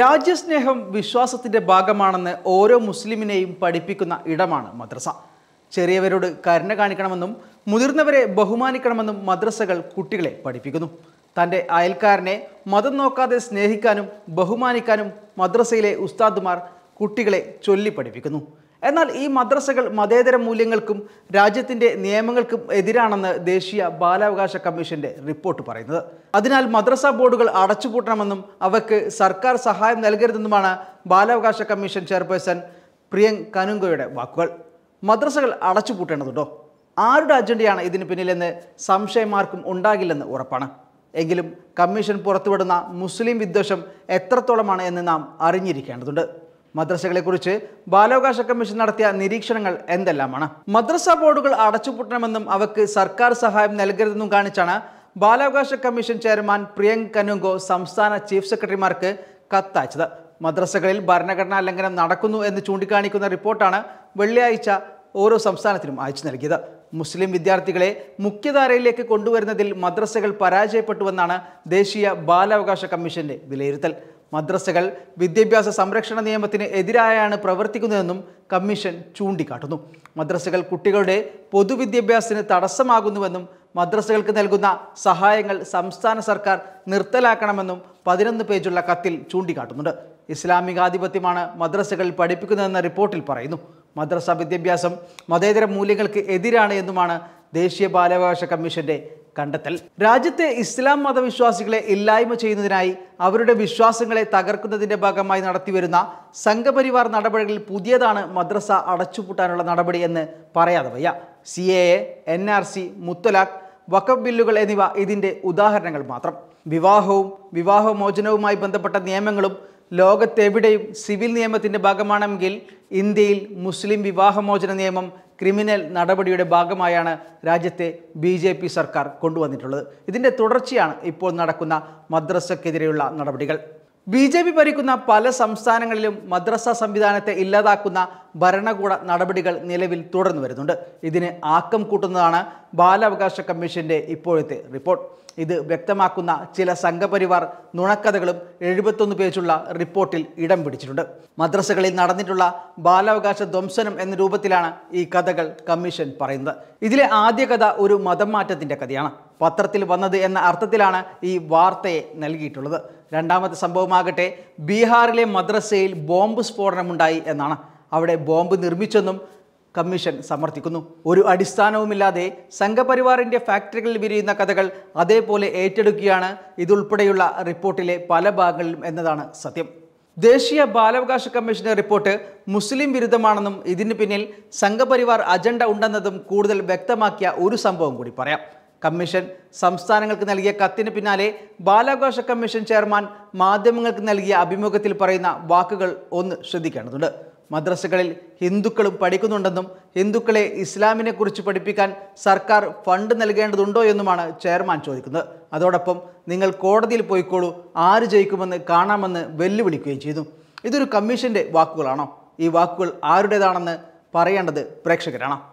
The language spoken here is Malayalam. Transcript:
രാജ്യസ്നേഹം വിശ്വാസത്തിൻ്റെ ഭാഗമാണെന്ന് ഓരോ മുസ്ലിമിനെയും പഠിപ്പിക്കുന്ന ഇടമാണ് മദ്രസ ചെറിയവരോട് കരുണ കാണിക്കണമെന്നും മുതിർന്നവരെ ബഹുമാനിക്കണമെന്നും മദ്രസകൾ കുട്ടികളെ പഠിപ്പിക്കുന്നു തൻ്റെ അയൽക്കാരനെ മതം നോക്കാതെ സ്നേഹിക്കാനും ബഹുമാനിക്കാനും മദ്രസയിലെ ഉസ്താദുമാർ കുട്ടികളെ ചൊല്ലി പഠിപ്പിക്കുന്നു എന്നാൽ ഈ മദ്രസകൾ മതേതര മൂല്യങ്ങൾക്കും രാജ്യത്തിൻ്റെ നിയമങ്ങൾക്കും എതിരാണെന്ന് ദേശീയ ബാലാവകാശ കമ്മീഷന്റെ റിപ്പോർട്ട് പറയുന്നത് അതിനാൽ മദ്രസ ബോർഡുകൾ അടച്ചുപൂട്ടണമെന്നും അവയ്ക്ക് സർക്കാർ സഹായം നൽകരുതെന്നുമാണ് ബാലാവകാശ കമ്മീഷൻ ചെയർപേഴ്സൺ പ്രിയങ് കനുങ്കോയുടെ വാക്കുകൾ മദ്രസകൾ അടച്ചുപൂട്ടേണ്ടതുണ്ടോ ആരുടെ അജണ്ടയാണ് ഇതിന് പിന്നിലെന്ന് സംശയമാർക്കും ഉണ്ടാകില്ലെന്ന് ഉറപ്പാണ് എങ്കിലും കമ്മീഷൻ പുറത്തുവിടുന്ന മുസ്ലിം വിദ്വേഷം എത്രത്തോളമാണ് എന്ന് നാം അറിഞ്ഞിരിക്കേണ്ടതുണ്ട് മദ്രസകളെക്കുറിച്ച് ബാലാവകാശ കമ്മീഷൻ നടത്തിയ നിരീക്ഷണങ്ങൾ എന്തെല്ലാമാണ് മദ്രസ ബോർഡുകൾ അടച്ചുപൂട്ടണമെന്നും അവക്ക് സർക്കാർ സഹായം നൽകരുതെന്നും കാണിച്ചാണ് ബാലാവകാശ കമ്മീഷൻ ചെയർമാൻ പ്രിയങ്ക് കനുങ്കോ സംസ്ഥാന ചീഫ് സെക്രട്ടറിമാർക്ക് കത്തയച്ചത് മദ്രസകളിൽ ഭരണഘടനാ ലംഘനം നടക്കുന്നു എന്ന് ചൂണ്ടിക്കാണിക്കുന്ന റിപ്പോർട്ടാണ് വെള്ളിയാഴ്ച ഓരോ സംസ്ഥാനത്തിനും അയച്ചു നൽകിയത് മുസ്ലിം വിദ്യാർത്ഥികളെ മുഖ്യധാരയിലേക്ക് കൊണ്ടുവരുന്നതിൽ മദ്രസകൾ പരാജയപ്പെട്ടുവെന്നാണ് ദേശീയ ബാലാവകാശ കമ്മീഷന്റെ വിലയിരുത്തൽ മദ്രസകൾ വിദ്യാഭ്യാസ സംരക്ഷണ നിയമത്തിന് എതിരായാണ് പ്രവർത്തിക്കുന്നതെന്നും കമ്മീഷൻ ചൂണ്ടിക്കാട്ടുന്നു മദ്രസകൾ കുട്ടികളുടെ പൊതുവിദ്യാഭ്യാസത്തിന് തടസ്സമാകുന്നുവെന്നും മദ്രസകൾക്ക് നൽകുന്ന സഹായങ്ങൾ സംസ്ഥാന സർക്കാർ നിർത്തലാക്കണമെന്നും പതിനൊന്ന് പേജുള്ള കത്തിൽ ചൂണ്ടിക്കാട്ടുന്നുണ്ട് ഇസ്ലാമികാധിപത്യമാണ് മദ്രസകളിൽ പഠിപ്പിക്കുന്നതെന്ന റിപ്പോർട്ടിൽ പറയുന്നു മദ്രസ വിദ്യാഭ്യാസം മതേതര മൂല്യങ്ങൾക്ക് എതിരാണ് എന്നുമാണ് ദേശീയ ബാലാവകാശ കമ്മീഷന്റെ കണ്ടെത്തൽ രാജ്യത്തെ ഇസ്ലാം മതവിശ്വാസികളെ ഇല്ലായ്മ ചെയ്യുന്നതിനായി അവരുടെ വിശ്വാസങ്ങളെ തകർക്കുന്നതിന്റെ ഭാഗമായി നടത്തിവരുന്ന സംഘപരിവാർ നടപടികളിൽ പുതിയതാണ് മദ്രസ അടച്ചുപൂട്ടാനുള്ള നടപടി എന്ന് പറയാതെ വയ്യ C A A N R C മുത്തലാഖ് വഖഫ് ബില്ലുകൾ എന്നിവ ഇതിൻ്റെ ഉദാഹരണങ്ങൾ മാത്രം വിവാഹവും വിവാഹമോചനവുമായി ബന്ധപ്പെട്ട നിയമങ്ങളും ലോകത്തെവിടെയും സിവിൽ നിയമത്തിൻ്റെ ഭാഗമാണെങ്കിൽ ഇന്ത്യയിൽ മുസ്ലിം വിവാഹമോചന നിയമം ക്രിമിനൽ നടപടിയുടെ ഭാഗമായാണ് രാജ്യത്തെ ബി ജെ പി സർക്കാർ കൊണ്ടുവന്നിട്ടുള്ളത് ഇതിൻ്റെ തുടർച്ചയാണ് ഇപ്പോൾ നടക്കുന്ന മദ്രസക്കെതിരെയുള്ള നടപടികൾ ബി ജെ പി ഭരിക്കുന്ന പല സംസ്ഥാനങ്ങളിലും മദ്രസ സംവിധാനത്തെ ഇല്ലാതാക്കുന്ന ഭരണകൂട നടപടികൾ നിലവിൽ തുടർന്നു വരുന്നുണ്ട് ഇതിന് ആക്കം കൂട്ടുന്നതാണ് ബാലാവകാശ കമ്മീഷന്റെ ഇപ്പോഴത്തെ റിപ്പോർട്ട് ഇത് വ്യക്തമാക്കുന്ന ചില സംഘപരിവാർ നുണക്കഥകളും എഴുപത്തൊന്ന് പേജുള്ള റിപ്പോർട്ടിൽ ഇടം പിടിച്ചിട്ടുണ്ട് മദ്രസകളിൽ നടന്നിട്ടുള്ള ബാലാവകാശ ധ്വംസനം എന്ന രൂപത്തിലാണ് ഈ കഥകൾ കമ്മീഷൻ പറയുന്നത് ഇതിലെ ആദ്യ കഥ ഒരു മതം മാറ്റത്തിന്റെ കഥയാണ് പത്രത്തിൽ വന്നത് എന്ന അർത്ഥത്തിലാണ് ഈ വാർത്തയെ നൽകിയിട്ടുള്ളത് രണ്ടാമത്തെ സംഭവമാകട്ടെ ബീഹാറിലെ മദ്രസയിൽ ബോംബ് സ്ഫോടനമുണ്ടായി എന്നാണ് അവിടെ ബോംബ് നിർമ്മിച്ചെന്നും കമ്മീഷൻ സമർത്ഥിക്കുന്നു ഒരു അടിസ്ഥാനവുമില്ലാതെ സംഘപരിവാറിൻ്റെ ഫാക്ടറികളിൽ വിരിയുന്ന കഥകൾ അതേപോലെ ഏറ്റെടുക്കുകയാണ് ഇതുൾപ്പെടെയുള്ള റിപ്പോർട്ടിലെ പല ഭാഗങ്ങളിലും എന്നതാണ് സത്യം ദേശീയ ബാലാവകാശ കമ്മീഷന്റെ റിപ്പോർട്ട് മുസ്ലിം വിരുദ്ധമാണെന്നും ഇതിന് പിന്നിൽ സംഘപരിവാർ അജണ്ട ഉണ്ടെന്നതും കൂടുതൽ വ്യക്തമാക്കിയ ഒരു സംഭവം കൂടി പറയാം കമ്മീഷൻ സംസ്ഥാനങ്ങൾക്ക് നൽകിയ കത്തിന് പിന്നാലെ ബാലാവകാശ കമ്മീഷൻ ചെയർമാൻ മാധ്യമങ്ങൾക്ക് നൽകിയ അഭിമുഖത്തിൽ പറയുന്ന വാക്കുകൾ ഒന്ന് ശ്രദ്ധിക്കേണ്ടതുണ്ട് മദ്രസകളിൽ ഹിന്ദുക്കളും പഠിക്കുന്നുണ്ടെന്നും ഹിന്ദുക്കളെ ഇസ്ലാമിനെക്കുറിച്ച് പഠിപ്പിക്കാൻ സർക്കാർ ഫണ്ട് നൽകേണ്ടതുണ്ടോ എന്നുമാണ് ചെയർമാൻ ചോദിക്കുന്നത് അതോടൊപ്പം നിങ്ങൾ കോടതിയിൽ പോയിക്കോളൂ ആര് ജയിക്കുമെന്ന് കാണാമെന്ന് വെല്ലുവിളിക്കുകയും ചെയ്തു ഇതൊരു കമ്മീഷൻ്റെ വാക്കുകളാണോ ഈ വാക്കുകൾ ആരുടേതാണെന്ന് പറയേണ്ടത് പ്രേക്ഷകരാണ്